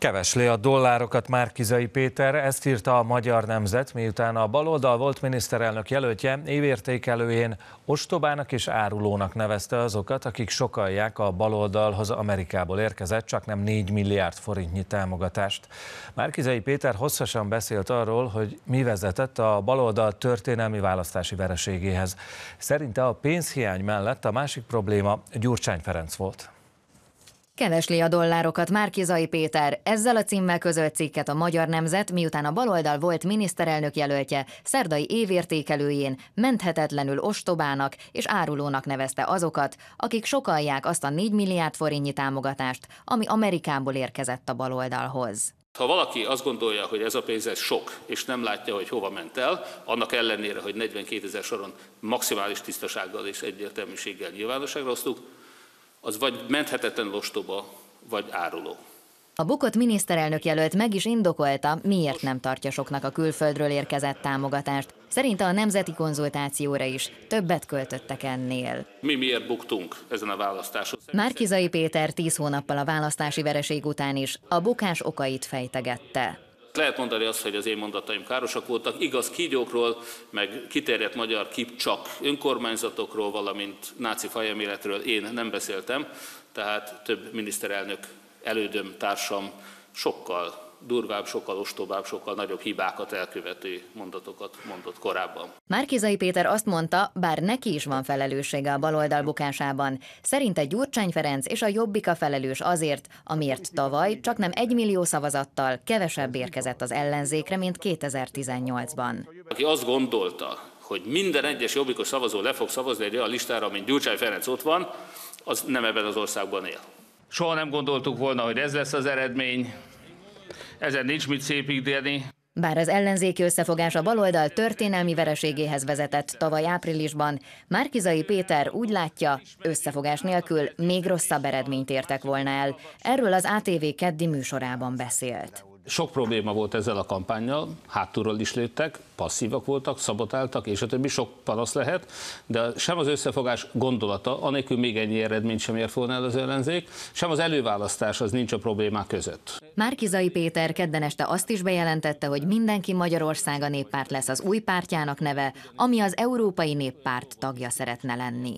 Kevesli a dollárokat Márkizai Péter, ezt írta a Magyar Nemzet, miután a baloldal volt miniszterelnök jelöltje évértékelőjén ostobának és árulónak nevezte azokat, akik sokalják a baloldalhoz Amerikából érkezett, csak nem 4 milliárd forintnyi támogatást. Márkizai Péter hosszasan beszélt arról, hogy mi vezetett a baloldal történelmi választási vereségéhez. Szerinte a pénzhiány mellett a másik probléma Gyurcsány Ferenc volt. Kevesli a dollárokat Márkizai Péter. Ezzel a címmel közölt cikket a Magyar Nemzet, miután a baloldal volt miniszterelnök jelöltje szerdai évértékelőjén menthetetlenül ostobának és árulónak nevezte azokat, akik sokalják azt a 4 milliárd forintnyi támogatást, ami Amerikából érkezett a baloldalhoz. Ha valaki azt gondolja, hogy ez a pénz ez sok, és nem látja, hogy hova ment el, annak ellenére, hogy 42 ezer soron maximális tisztasággal és egyértelműséggel nyilvánosságra osztuk, az vagy menthetetlen ostoba, vagy áruló. A bukott miniszterelnök jelölt meg is indokolta, miért nem tartja soknak a külföldről érkezett támogatást. Szerinte a nemzeti konzultációra is többet költöttek ennél. Mi miért buktunk ezen a választáson? Márkizai Péter tíz hónappal a választási vereség után is a bukás okait fejtegette lehet mondani azt, hogy az én mondataim károsak voltak, igaz kígyókról, meg kiterjedt magyar kip csak önkormányzatokról, valamint náci fajeméletről én nem beszéltem, tehát több miniszterelnök elődöm, társam sokkal durvább, sokkal ostobább, sokkal nagyobb hibákat elkövető mondatokat mondott korábban. Márkizai Péter azt mondta, bár neki is van felelőssége a baloldal bukásában, szerinte Gyurcsány Ferenc és a Jobbika felelős azért, amiért tavaly csak nem egy millió szavazattal kevesebb érkezett az ellenzékre, mint 2018-ban. Aki azt gondolta, hogy minden egyes jobbikos szavazó le fog szavazni egy olyan listára, mint Gyurcsány Ferenc ott van, az nem ebben az országban él. Soha nem gondoltuk volna, hogy ez lesz az eredmény. Ezen nincs mit ígérni. Bár az ellenzéki összefogás a baloldal történelmi vereségéhez vezetett tavaly áprilisban, Márkizai Péter úgy látja, összefogás nélkül még rosszabb eredményt értek volna el. Erről az ATV keddi műsorában beszélt. Sok probléma volt ezzel a kampányjal, hátulról is léptek, passzívak voltak, szabotáltak, és a többi sok panasz lehet, de sem az összefogás gondolata, anélkül még ennyi eredményt sem ér volna el az ellenzék, sem az előválasztás az nincs a problémák között. Márkizai Péter kedden este azt is bejelentette, hogy mindenki Magyarországa néppárt lesz az új pártjának neve, ami az Európai Néppárt tagja szeretne lenni.